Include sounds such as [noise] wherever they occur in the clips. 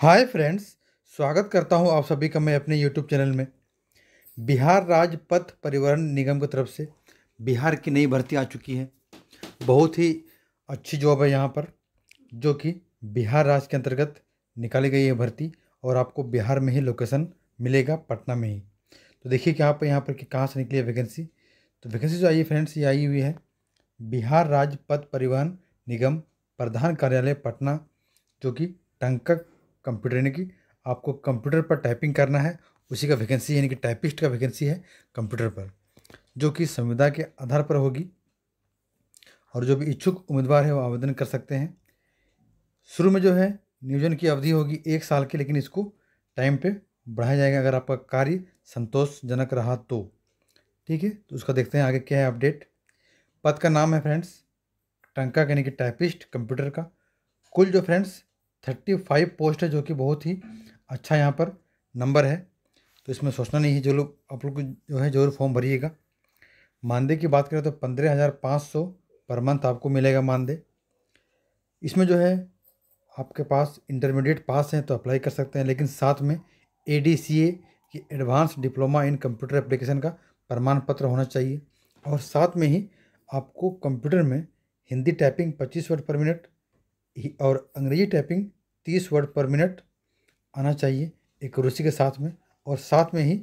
hi friends स्वागत करता हूं आप सभी का मैं अपने यूट्यूब चैनल में बिहार राज्य पथ परिवहन निगम की तरफ से बिहार की नई भर्ती आ चुकी है बहुत ही अच्छी जॉब है यहाँ पर जो कि बिहार राज्य के अंतर्गत निकाली गई है भर्ती और आपको बिहार में ही लोकेशन मिलेगा पटना में ही तो देखिए कि आप यहाँ पर कि कहाँ से निकली है वैकेंसी तो वैकेंसी जो आई है फ्रेंड्स ये आई हुई है बिहार राज्य पथ परिवहन निगम प्रधान कार्यालय पटना जो कि टंकक कंप्यूटर यानी कि आपको कंप्यूटर पर टाइपिंग करना है उसी का वैकेंसी यानी कि टाइपिस्ट का वैकेंसी है कंप्यूटर पर जो कि संविदा के आधार पर होगी और जो भी इच्छुक उम्मीदवार है वो आवेदन कर सकते हैं शुरू में जो है नियोजन की अवधि होगी एक साल की लेकिन इसको टाइम पे बढ़ाया जाएगा अगर आपका कार्य संतोषजनक रहा तो ठीक है तो उसका देखते हैं आगे क्या है अपडेट पद का नाम है फ्रेंड्स टंका यानी कि टाइपिस्ट कंप्यूटर का कुल जो फ्रेंड्स थर्टी फाइव पोस्ट है जो कि बहुत ही अच्छा यहाँ पर नंबर है तो इसमें सोचना नहीं है जो लोग आप लोग जो है जरूर फॉर्म भरिएगा मानदेय की बात करें तो पंद्रह हज़ार पाँच सौ पर मंथ आपको मिलेगा मानदेय इसमें जो है आपके पास इंटरमीडिएट पास हैं तो अप्लाई कर सकते हैं लेकिन साथ में ए डी सी ए की advance diploma in computer application का प्रमाण पत्र होना चाहिए और साथ में ही आपको कंप्यूटर में हिंदी टाइपिंग पच्चीस वर्ड पर मिनट और अंग्रेजी टाइपिंग तीस वर्ड पर मिनट आना चाहिए एक रुचि के साथ में और साथ में ही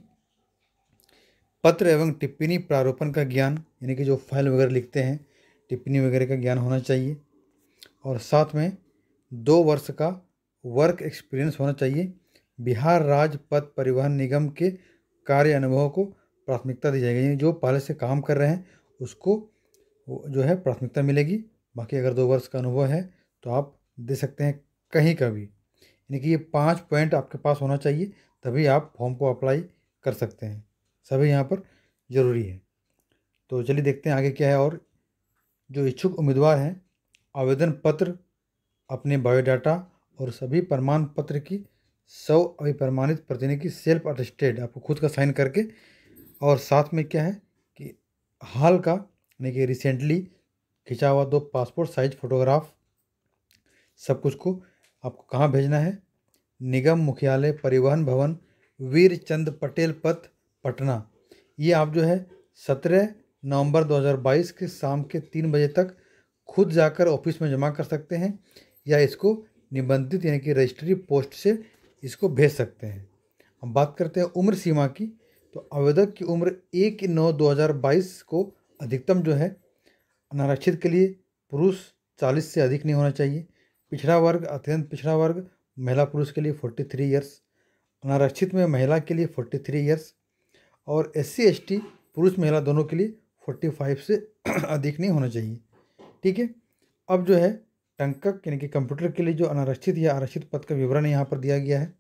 पत्र एवं टिप्पणी प्रारोपण का ज्ञान यानी कि जो फाइल वगैरह लिखते हैं टिप्पणी वगैरह का ज्ञान होना चाहिए और साथ में दो वर्ष का वर्क एक्सपीरियंस होना चाहिए बिहार राज्य पथ परिवहन निगम के कार्य अनुभव को प्राथमिकता दी जाएगी यानी जो पहले से काम कर रहे हैं उसको जो है प्राथमिकता मिलेगी बाकी अगर दो वर्ष का अनुभव है तो आप दे सकते हैं कहीं का भी यानी कि ये पाँच पॉइंट आपके पास होना चाहिए तभी आप फॉर्म को अप्लाई कर सकते हैं सभी यहाँ पर ज़रूरी है तो चलिए देखते हैं आगे क्या है और जो इच्छुक उम्मीदवार हैं आवेदन पत्र अपने बायोडाटा और सभी प्रमाण पत्र की सौ अभिप्रमाणित प्रतिनिधि की सेल्फ अटेस्टेड आपको खुद का साइन करके और साथ में क्या है कि हाल का यानी कि रिसेंटली खिंचा हुआ दो पासपोर्ट साइज फ़ोटोग्राफ सब कुछ को आपको कहाँ भेजना है निगम मुख्यालय परिवहन भवन वीर चंद पटेल पथ पटना ये आप जो है सत्रह नवंबर 2022 के शाम के तीन बजे तक खुद जाकर ऑफिस में जमा कर सकते हैं या इसको निबंधित यानी कि रजिस्ट्री पोस्ट से इसको भेज सकते हैं हम बात करते हैं उम्र सीमा की तो आवेदक की उम्र एक नौ दो हज़ार बाईस को अधिकतम जो है अनारक्षित के लिए पुरुष चालीस से अधिक नहीं होना चाहिए पिछड़ा वर्ग अत्यंत पिछड़ा वर्ग महिला पुरुष के लिए फोर्टी थ्री ईयर्स अनारक्षित में महिला के लिए फोर्टी थ्री ईयर्स और एस सी एस टी पुरुष महिला दोनों के लिए फोर्टी फाइव से [clears throat] अधिक नहीं होना चाहिए ठीक है अब जो है टंकक यानी कि कंप्यूटर के लिए जो अनारक्षित या आरक्षित पद का विवरण यहाँ पर दिया गया है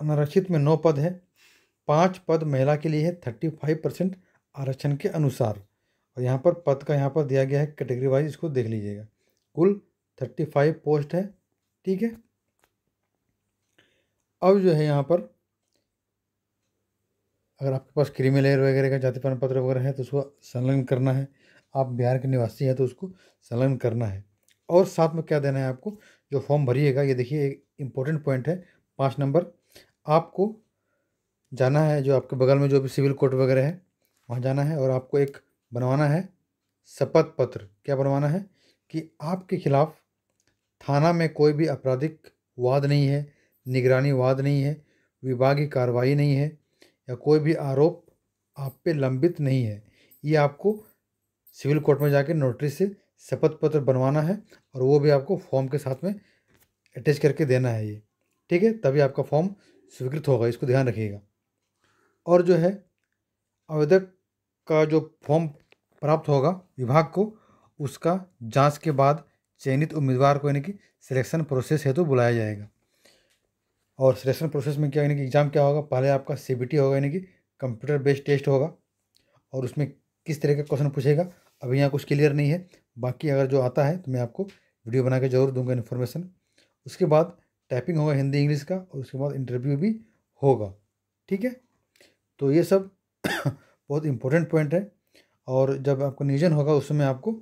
अनारक्षित में नौ पद है पाँच पद महिला के लिए है थर्टी फाइव परसेंट आरक्षण के अनुसार और यहाँ पर पद का यहाँ पर दिया गया है कैटेगरी वाइज इसको देख लीजिएगा कुल थर्टी फाइव पोस्ट है ठीक है अब जो है यहाँ पर अगर आपके पास लेयर वगैरह का जाति प्रमाण पत्र वगैरह है तो उसको संलग्न करना है आप बिहार के निवासी हैं तो उसको संलग्न करना है और साथ में क्या देना है आपको जो फॉर्म भरिएगा ये देखिए एक इम्पोर्टेंट पॉइंट है पाँच नंबर आपको जाना है जो आपके बगल में जो भी सिविल कोर्ट वगैरह है वहाँ जाना है और आपको एक बनवाना है शपथ पत्र क्या बनवाना है कि आपके खिलाफ थाना में कोई भी आपराधिक वाद नहीं है निगरानी वाद नहीं है विभागीय कार्रवाई नहीं है या कोई भी आरोप आप पे लंबित नहीं है ये आपको सिविल कोर्ट में जाके नोटरी से शपथ पत्र बनवाना है और वो भी आपको फॉर्म के साथ में अटैच करके देना है ये ठीक है तभी आपका फॉर्म स्वीकृत होगा इसको ध्यान रखिएगा और जो है आवेदक का जो फॉर्म प्राप्त होगा विभाग को उसका जांच के बाद चयनित उम्मीदवार को यानी कि सिलेक्शन प्रोसेस हेतु तो बुलाया जाएगा और सिलेक्शन प्रोसेस में क्या यानी कि एग्ज़ाम क्या होगा पहले आपका सी होगा यानी कि कंप्यूटर बेस्ड टेस्ट होगा और उसमें किस तरह का क्वेश्चन पूछेगा अभी यहाँ कुछ क्लियर नहीं है बाकी अगर जो आता है तो मैं आपको वीडियो बना के जरूर दूंगा इन्फॉर्मेशन उसके बाद टाइपिंग होगा हिंदी इंग्लिश का और उसके बाद इंटरव्यू भी होगा ठीक है तो ये सब [coughs] बहुत इम्पोर्टेंट पॉइंट है और जब आपका नियोजन होगा उस समय आपको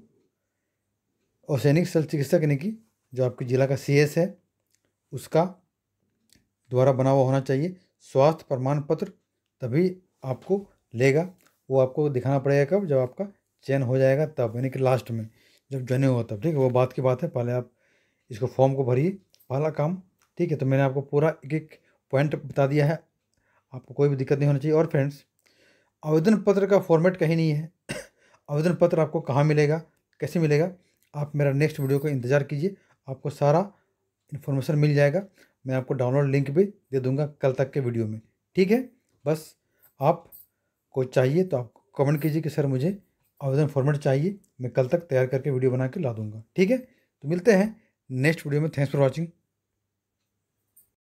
और सैनिक स्थल चिकित्सक यानी कि जो आपके ज़िला का सी है उसका द्वारा बना हुआ होना चाहिए स्वास्थ्य प्रमाण पत्र तभी आपको लेगा वो आपको दिखाना पड़ेगा कब जब आपका चयन हो जाएगा तब यानी कि लास्ट में जब जने हुआ तब ठीक है वो बात की बात है पहले आप इसको फॉर्म को भरिए पहला काम ठीक है तो मैंने आपको पूरा एक एक पॉइंट बता दिया है आपको कोई भी दिक्कत नहीं होना चाहिए और फ्रेंड्स आवेदन पत्र का फॉर्मेट कहीं नहीं है आवेदन पत्र आपको कहाँ मिलेगा कैसे मिलेगा आप मेरा नेक्स्ट वीडियो का इंतज़ार कीजिए आपको सारा इन्फॉर्मेशन मिल जाएगा मैं आपको डाउनलोड लिंक भी दे दूंगा कल तक के वीडियो में ठीक है बस आप को चाहिए तो आप कमेंट कीजिए कि सर मुझे आवेदन फॉर्मेट चाहिए मैं कल तक तैयार करके वीडियो बना के ला दूंगा ठीक है तो मिलते हैं नेक्स्ट वीडियो में थैंक्स फॉर वॉचिंग